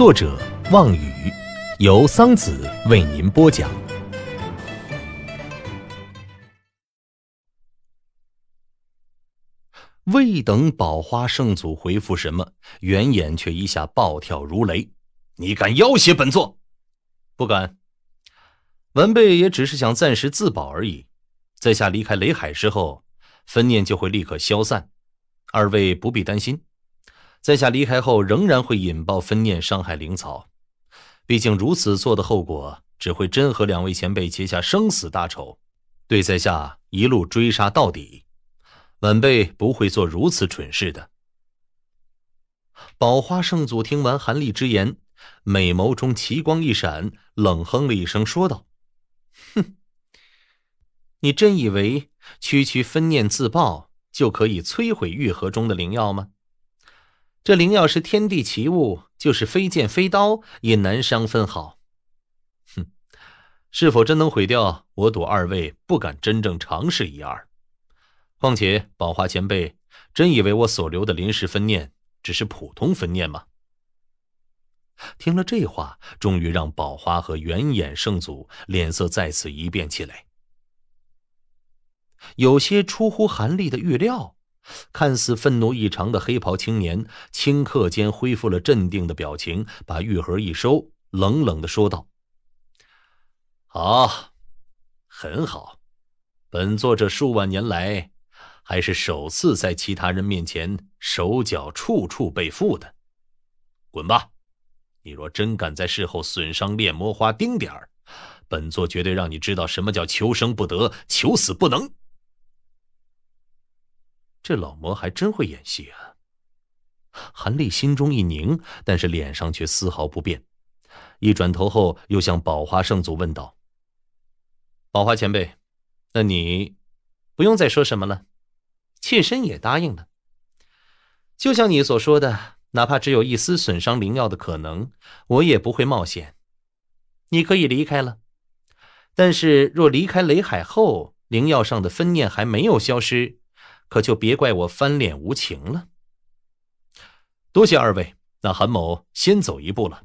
作者望雨，由桑子为您播讲。未等宝花圣祖回复什么，原眼却一下暴跳如雷：“你敢要挟本座？不敢！晚辈也只是想暂时自保而已。在下离开雷海之后，分念就会立刻消散，二位不必担心。”在下离开后，仍然会引爆分念，伤害灵草。毕竟如此做的后果，只会真和两位前辈结下生死大仇，对在下一路追杀到底。晚辈不会做如此蠢事的。宝花圣祖听完韩立之言，美眸中奇光一闪，冷哼了一声，说道：“哼，你真以为区区分念自爆就可以摧毁玉盒中的灵药吗？”这灵药是天地奇物，就是飞剑飞刀也难伤分毫。哼，是否真能毁掉？我赌二位不敢真正尝试一二。况且宝华前辈，真以为我所留的临时分念只是普通分念吗？听了这话，终于让宝华和圆眼圣祖脸色再次一变起来，有些出乎韩立的预料。看似愤怒异常的黑袍青年，顷刻间恢复了镇定的表情，把玉盒一收，冷冷的说道：“好，很好，本座这数万年来，还是首次在其他人面前手脚处处被缚的。滚吧！你若真敢在事后损伤炼魔花丁点儿，本座绝对让你知道什么叫求生不得，求死不能。”这老魔还真会演戏啊！韩立心中一凝，但是脸上却丝毫不变。一转头后，又向宝华圣祖问道：“宝华前辈，那你不用再说什么了，妾身也答应了。就像你所说的，哪怕只有一丝损伤灵药的可能，我也不会冒险。你可以离开了。但是若离开雷海后，灵药上的分念还没有消失。”可就别怪我翻脸无情了。多谢二位，那韩某先走一步了。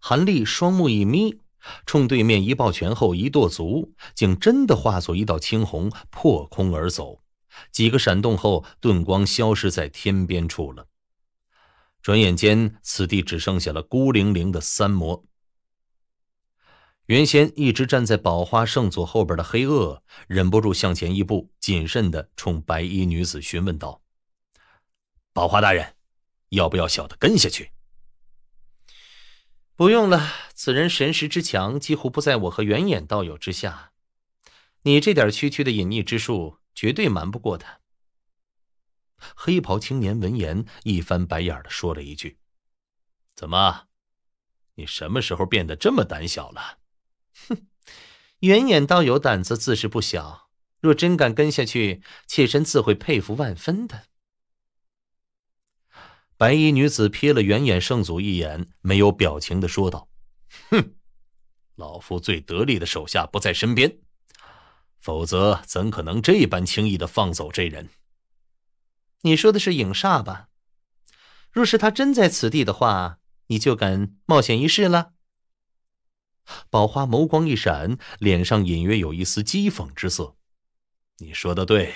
韩立双目一眯，冲对面一抱拳后一跺足，竟真的化作一道青红破空而走，几个闪动后遁光消失在天边处了。转眼间，此地只剩下了孤零零的三魔。原先一直站在宝花圣祖后边的黑恶忍不住向前一步，谨慎的冲白衣女子询问道：“宝花大人，要不要小的跟下去？”“不用了，此人神识之强，几乎不在我和远眼道友之下，你这点区区的隐匿之术，绝对瞒不过他。”黑袍青年闻言一翻白眼的说了一句：“怎么，你什么时候变得这么胆小了？”哼，远眼道友胆子自是不小，若真敢跟下去，妾身自会佩服万分的。白衣女子瞥了远眼圣祖一眼，没有表情的说道：“哼，老夫最得力的手下不在身边，否则怎可能这般轻易的放走这人？你说的是影煞吧？若是他真在此地的话，你就敢冒险一试了？”宝花眸光一闪，脸上隐约有一丝讥讽之色。“你说的对，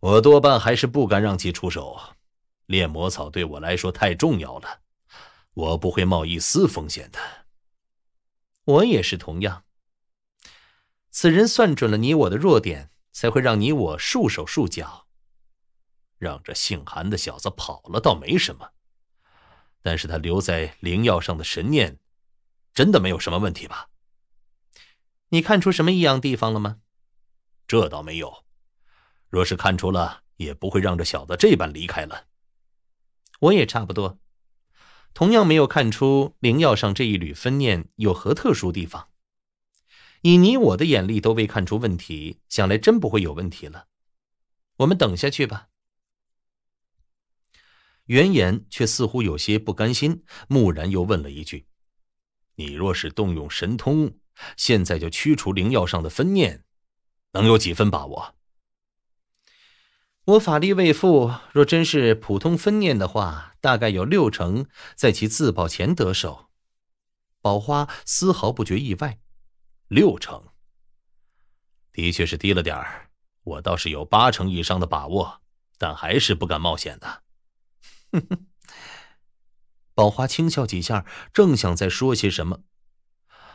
我多半还是不敢让其出手。炼魔草对我来说太重要了，我不会冒一丝风险的。我也是同样。此人算准了你我的弱点，才会让你我束手束脚。让这姓韩的小子跑了倒没什么，但是他留在灵药上的神念……”真的没有什么问题吧？你看出什么异样地方了吗？这倒没有。若是看出了，也不会让这小子这般离开了。我也差不多，同样没有看出灵药上这一缕分念有何特殊地方。以你我的眼力都未看出问题，想来真不会有问题了。我们等下去吧。袁眼却似乎有些不甘心，蓦然又问了一句。你若是动用神通，现在就驱除灵药上的分念，能有几分把握？我法力未富，若真是普通分念的话，大概有六成在其自爆前得手。宝花丝毫不觉意外，六成的确是低了点儿。我倒是有八成以上的把握，但还是不敢冒险的。哼哼。宝华轻笑几下，正想再说些什么，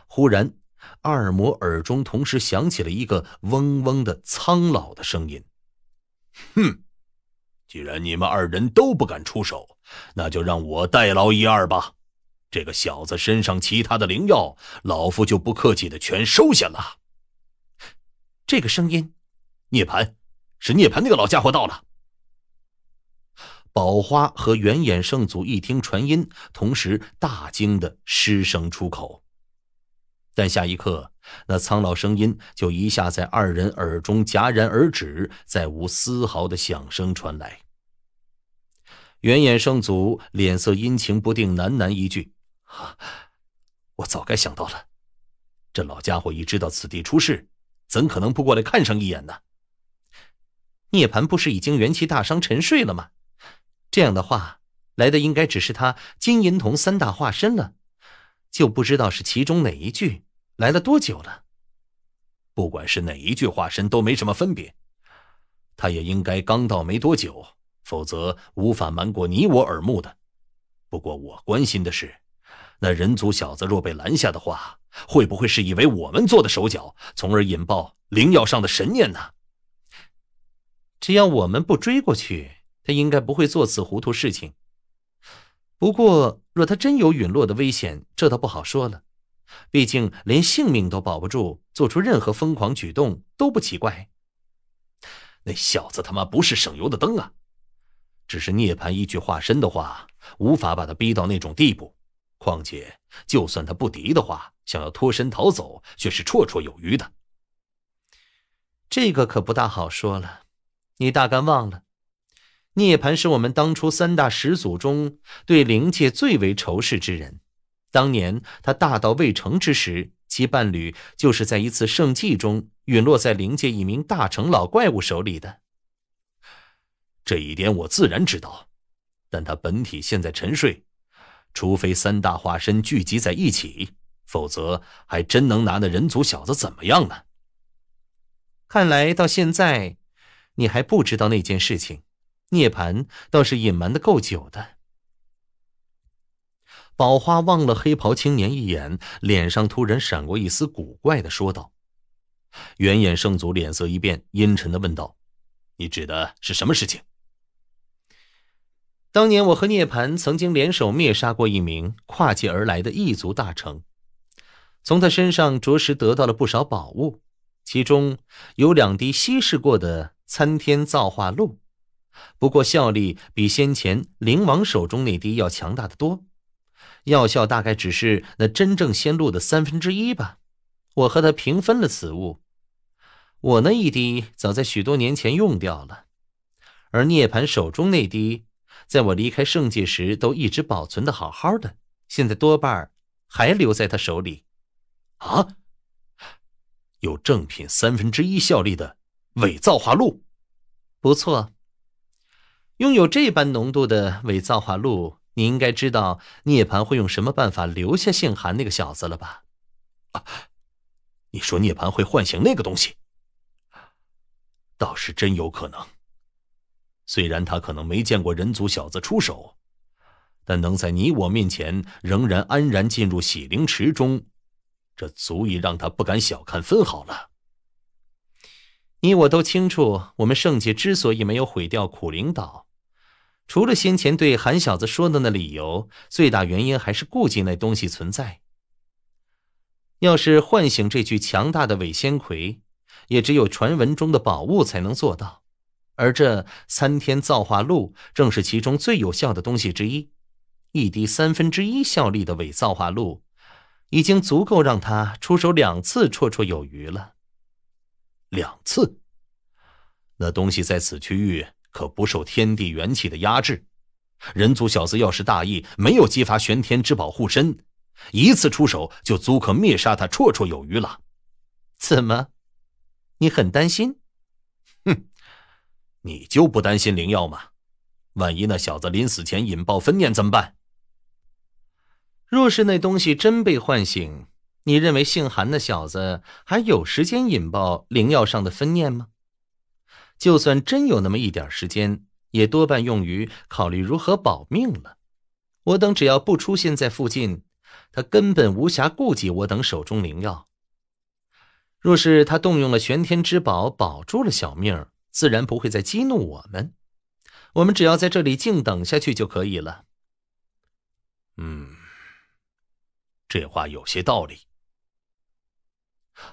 忽然二魔耳中同时响起了一个嗡嗡的苍老的声音：“哼，既然你们二人都不敢出手，那就让我代劳一二吧。这个小子身上其他的灵药，老夫就不客气的全收下了。”这个声音，涅盘，是涅盘那个老家伙到了。宝花和圆眼圣祖一听传音，同时大惊的失声出口。但下一刻，那苍老声音就一下在二人耳中戛然而止，再无丝毫的响声传来。圆眼圣祖脸色阴晴不定，喃喃一句：“我早该想到了，这老家伙一知道此地出事，怎可能不过来看上一眼呢？”涅盘不是已经元气大伤、沉睡了吗？这样的话，来的应该只是他金银铜三大化身了，就不知道是其中哪一具来了多久了。不管是哪一具化身，都没什么分别，他也应该刚到没多久，否则无法瞒过你我耳目的。不过我关心的是，那人族小子若被拦下的话，会不会是以为我们做的手脚，从而引爆灵药上的神念呢？只要我们不追过去。他应该不会做此糊涂事情。不过，若他真有陨落的危险，这倒不好说了。毕竟连性命都保不住，做出任何疯狂举动都不奇怪。那小子他妈不是省油的灯啊！只是涅槃一具化身的话，无法把他逼到那种地步。况且，就算他不敌的话，想要脱身逃走，却是绰绰有余的。这个可不大好说了，你大概忘了。涅盘是我们当初三大始祖中对灵界最为仇视之人。当年他大道未成之时，其伴侣就是在一次圣祭中陨落在灵界一名大成老怪物手里的。这一点我自然知道，但他本体现在沉睡，除非三大化身聚集在一起，否则还真能拿那人族小子怎么样呢？看来到现在，你还不知道那件事情。涅槃倒是隐瞒的够久的。宝花望了黑袍青年一眼，脸上突然闪过一丝古怪，的说道：“原眼圣祖脸色一变，阴沉的问道：‘你指的是什么事情？’当年我和涅槃曾经联手灭杀过一名跨界而来的异族大成，从他身上着实得到了不少宝物，其中有两滴稀释过的参天造化露。”不过效力比先前灵王手中那滴要强大的多，药效大概只是那真正仙露的三分之一吧。我和他平分了此物，我那一滴早在许多年前用掉了，而涅槃手中那滴，在我离开圣界时都一直保存的好好的，现在多半还留在他手里。啊，有正品三分之一效力的伪造化露？不错。拥有这般浓度的伪造化露，你应该知道涅槃会用什么办法留下姓韩那个小子了吧？啊，你说涅槃会唤醒那个东西？倒是真有可能。虽然他可能没见过人族小子出手，但能在你我面前仍然安然进入洗灵池中，这足以让他不敢小看分毫了。你我都清楚，我们圣界之所以没有毁掉苦灵岛。除了先前对韩小子说的那理由，最大原因还是顾忌那东西存在。要是唤醒这具强大的伪仙魁，也只有传闻中的宝物才能做到。而这参天造化录正是其中最有效的东西之一，一滴三分之一效力的伪造化录，已经足够让他出手两次绰绰有余了。两次？那东西在此区域？可不受天地元气的压制，人族小子要是大意，没有激发玄天之宝护身，一次出手就足可灭杀他，绰绰有余了。怎么，你很担心？哼，你就不担心灵药吗？万一那小子临死前引爆分念怎么办？若是那东西真被唤醒，你认为姓韩那小子还有时间引爆灵药上的分念吗？就算真有那么一点时间，也多半用于考虑如何保命了。我等只要不出现在附近，他根本无暇顾及我等手中灵药。若是他动用了玄天之宝保住了小命，自然不会再激怒我们。我们只要在这里静等下去就可以了。嗯，这话有些道理。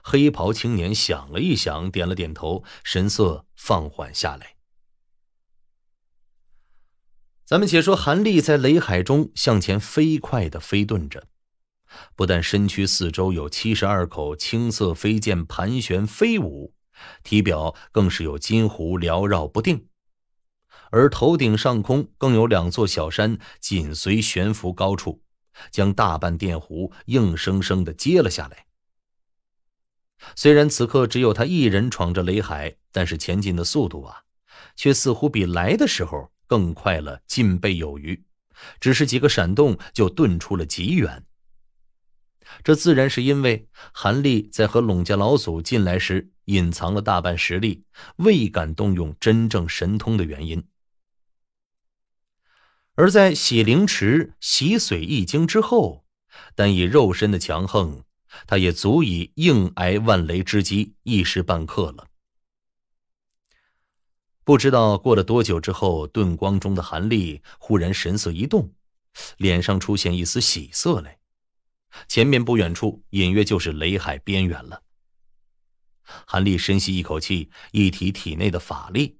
黑袍青年想了一想，点了点头，神色放缓下来。咱们且说韩立在雷海中向前飞快的飞遁着，不但身躯四周有七十二口青色飞剑盘旋飞舞，体表更是有金弧缭绕不定，而头顶上空更有两座小山紧随悬浮高处，将大半电弧硬生生的接了下来。虽然此刻只有他一人闯着雷海，但是前进的速度啊，却似乎比来的时候更快了近倍有余。只是几个闪动，就遁出了极远。这自然是因为韩立在和陇家老祖进来时隐藏了大半实力，未敢动用真正神通的原因。而在洗灵池洗髓易经之后，但以肉身的强横。他也足以硬挨万雷之击一时半刻了。不知道过了多久之后，顿光中的韩立忽然神色一动，脸上出现一丝喜色来。前面不远处，隐约就是雷海边缘了。韩立深吸一口气，一提体内的法力，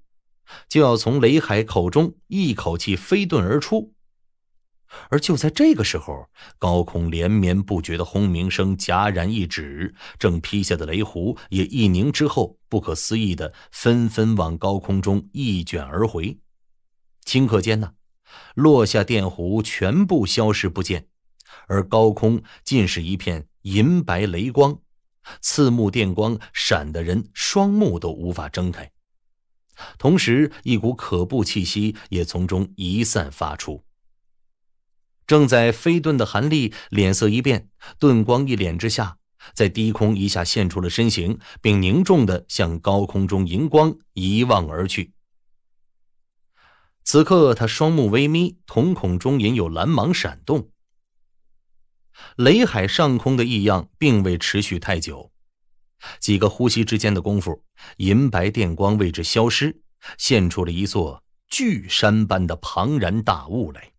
就要从雷海口中一口气飞遁而出。而就在这个时候，高空连绵不绝的轰鸣声戛然一止，正劈下的雷弧也一凝之后，不可思议的纷纷往高空中一卷而回。顷刻间呢，落下电弧全部消失不见，而高空尽是一片银白雷光，刺目电光闪得人双目都无法睁开。同时，一股可怖气息也从中一散发出。正在飞遁的韩立脸色一变，遁光一敛之下，在低空一下现出了身形，并凝重的向高空中银光一望而去。此刻他双目微眯，瞳孔中隐有蓝芒闪动。雷海上空的异样并未持续太久，几个呼吸之间的功夫，银白电光为之消失，现出了一座巨山般的庞然大物来。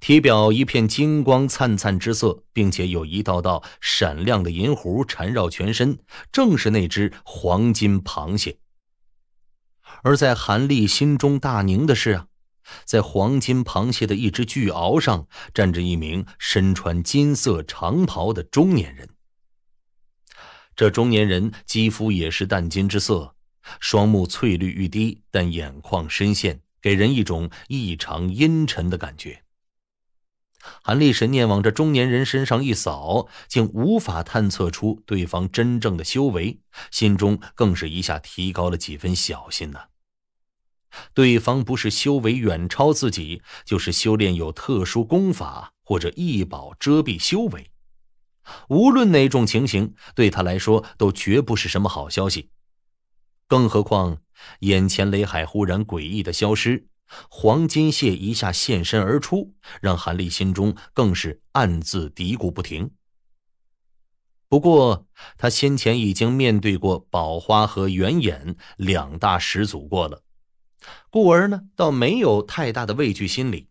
体表一片金光灿灿之色，并且有一道道闪亮的银弧缠绕全身，正是那只黄金螃蟹。而在韩立心中大宁的是，在黄金螃蟹的一只巨鳌上站着一名身穿金色长袍的中年人。这中年人肌肤也是淡金之色，双目翠绿欲滴，但眼眶深陷，给人一种异常阴沉的感觉。韩立神念往这中年人身上一扫，竟无法探测出对方真正的修为，心中更是一下提高了几分小心呢。对方不是修为远超自己，就是修炼有特殊功法，或者异宝遮蔽修为。无论哪种情形，对他来说都绝不是什么好消息。更何况，眼前雷海忽然诡异的消失。黄金蟹一下现身而出，让韩立心中更是暗自嘀咕不停。不过他先前已经面对过宝花和圆眼两大始祖过了，故而呢，倒没有太大的畏惧心理，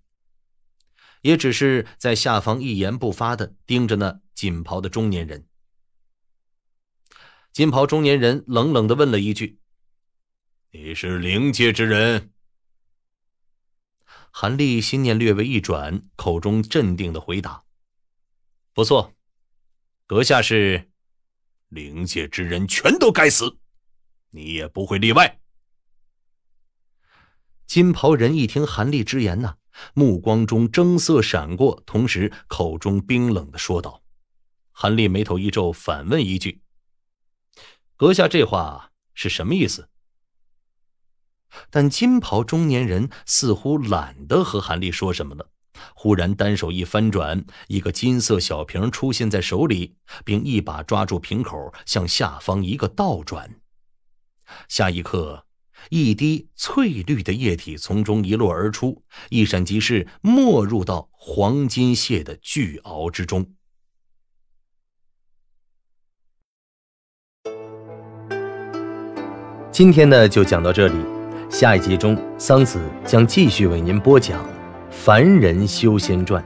也只是在下方一言不发的盯着那锦袍的中年人。锦袍中年人冷冷的问了一句：“你是灵界之人？”韩立心念略微一转，口中镇定的回答：“不错，阁下是灵界之人，全都该死，你也不会例外。”金袍人一听韩立之言呐，目光中争色闪过，同时口中冰冷的说道：“韩立，眉头一皱，反问一句：‘阁下这话是什么意思？’”但金袍中年人似乎懒得和韩立说什么了，忽然单手一翻转，一个金色小瓶出现在手里，并一把抓住瓶口，向下方一个倒转。下一刻，一滴翠绿的液体从中一落而出，一闪即逝，没入到黄金蟹的巨鳌之中。今天呢，就讲到这里。下一集中，桑梓将继续为您播讲《凡人修仙传》。